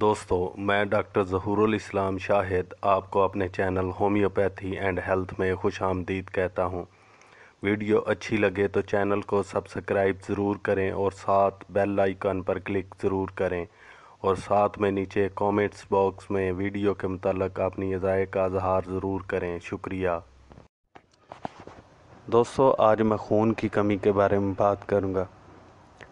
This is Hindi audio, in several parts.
दोस्तों मैं डॉक्टर जहूरुल इस्लाम शाहिद आपको अपने चैनल होम्योपैथी एंड हेल्थ में खुश आमदीद कहता हूँ वीडियो अच्छी लगे तो चैनल को सब्सक्राइब ज़रूर करें और साथ बेल आइकन पर क्लिक ज़रूर करें और साथ में नीचे कमेंट्स बॉक्स में वीडियो के मतलब अपनी अजाय का अजहार ज़रूर करें शुक्रिया दोस्तों आज मैं खून की कमी के बारे में बात करूँगा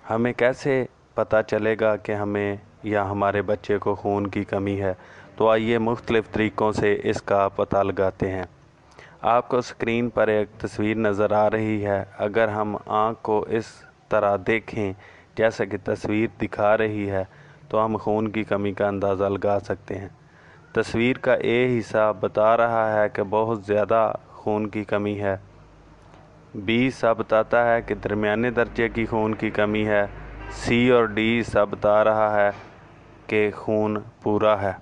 हमें कैसे पता चलेगा कि हमें या हमारे बच्चे को खून की कमी है तो आइए मुख्तलिफ़ तरीक़ों से इसका पता लगाते हैं आपको स्क्रीन पर एक तस्वीर नज़र आ रही है अगर हम आँख को इस तरह देखें जैसा कि तस्वीर दिखा रही है तो हम खून की कमी का अंदाज़ा लगा सकते हैं तस्वीर का ए हिस्सा बता रहा है कि बहुत ज़्यादा खून की कमी है बी हिस्सा बताता है कि दरमिया दर्जे की खून की कमी है सी और डी हिस्सा बता रहा है के खून पूरा है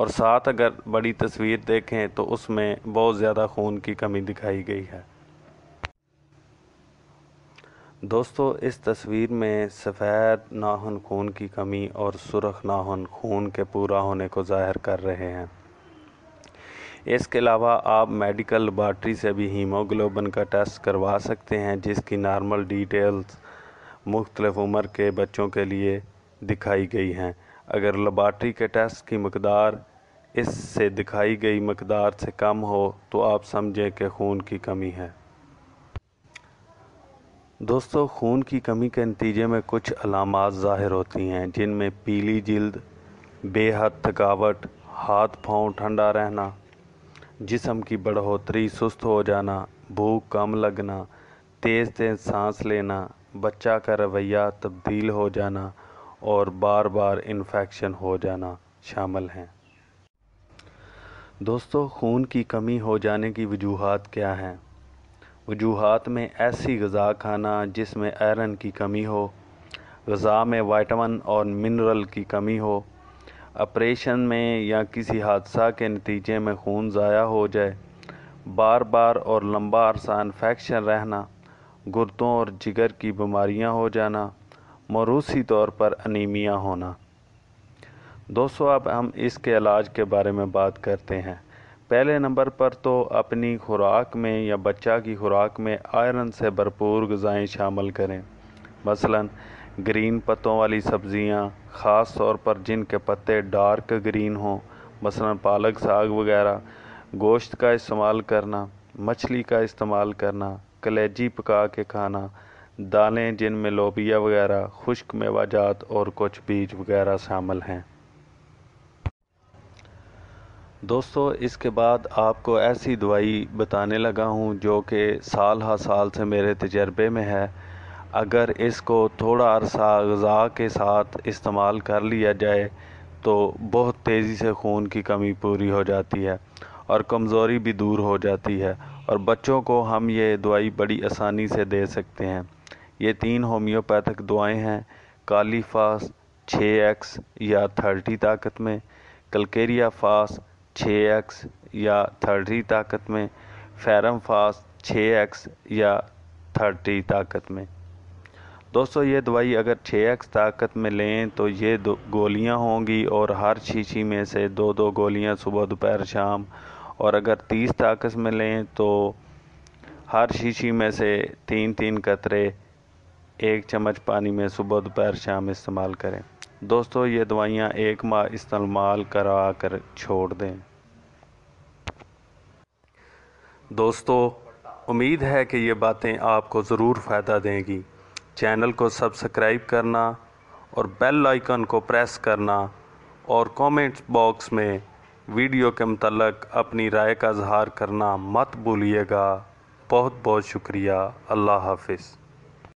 और साथ अगर बड़ी तस्वीर देखें तो उसमें बहुत ज़्यादा खून की कमी दिखाई गई है दोस्तों इस तस्वीर में सफ़ेद नाहन खून की कमी और सुरख नाहन खून के पूरा होने को ज़ाहिर कर रहे हैं इसके अलावा आप मेडिकल लबार्ट्री से भी हीमोग्लोबन का टेस्ट करवा सकते हैं जिसकी नॉर्मल डिटेल्स मुख्तलिफ़ उम्र के बच्चों के लिए दिखाई गई हैं अगर लेबार्ट्री के टेस्ट की मकदार इससे दिखाई गई मकदार से कम हो तो आप समझें कि खून की कमी है दोस्तों खून की कमी के नतीजे में कुछ अलामत ज़ाहिर होती हैं जिनमें पीली जल्द बेहद थकावट हाथ पाँव ठंडा रहना जिसम की बढ़ोतरी सुस्त हो जाना भूख कम लगना तेज़ तेज़ सांस लेना बच्चा का रवैया तब्दील हो जाना और बार बार इन्फेक्शन हो जाना शामिल हैं दोस्तों खून की कमी हो जाने की वजूहत क्या हैं वजूहत में ऐसी गज़ा खाना जिसमें आयरन की कमी हो गज़ा में वाइटमन और मिनरल की कमी हो ऑपरेशन में या किसी हादसा के नतीजे में खून ज़ाया हो जाए बार बार और लंबा अरसा इन्फेक्शन रहना गुर्दों और जिगर की बीमारियां हो जाना मरूसी तौर पर अनीमिया होना दोस्तों अब हम इसके इलाज के बारे में बात करते हैं पहले नंबर पर तो अपनी खुराक में या बच्चा की खुराक में आयरन से भरपूर गज़ाएँ शामिल करें मसलन ग्रीन पत्तों वाली सब्ज़ियाँ ख़ास तौर पर जिनके पत्ते डार्क ग्रीन हों मसलन पालक साग वगैरह गोश्त का इस्तेमाल करना मछली का इस्तेमाल करना कलेजी पका के खाना दालें जिनमें लोबिया वगैरह खुश्क मेवाजात और कुछ बीज वगैरह शामिल हैं दोस्तों इसके बाद आपको ऐसी दवाई बताने लगा हूँ जो कि साल हा साल से मेरे तजर्बे में है अगर इसको थोड़ा अरसा गज़ा के साथ इस्तेमाल कर लिया जाए तो बहुत तेज़ी से खून की कमी पूरी हो जाती है और कमज़ोरी भी दूर हो जाती है और बच्चों को हम ये दवाई बड़ी आसानी से दे सकते हैं ये तीन होम्योपैथिक दवाएं हैं काली फास 6x या 30 ताकत में कलकेरिया फास 6x या 30 ताकत में फेरम फास 6x या 30 ताकत में दोस्तों ये दवाई अगर 6x ताकत में लें तो ये दो गोलियाँ होंगी और हर शीशी में से दो दो गोलियाँ सुबह दोपहर शाम और अगर 30 ताकत में लें तो हर शीशी में से तीन तीन कतरे एक चम्मच पानी में सुबह दोपहर शाम इस्तेमाल करें दोस्तों ये दवाइयाँ एक माह इस्तेमाल करा कर छोड़ दें दोस्तों उम्मीद है कि ये बातें आपको ज़रूर फ़ायदा देंगी चैनल को सब्सक्राइब करना और बेल आइकन को प्रेस करना और कमेंट बॉक्स में वीडियो के मतलब अपनी राय का इजहार करना मत भूलिएगा बहुत बहुत शुक्रिया अल्लाह हाफिज़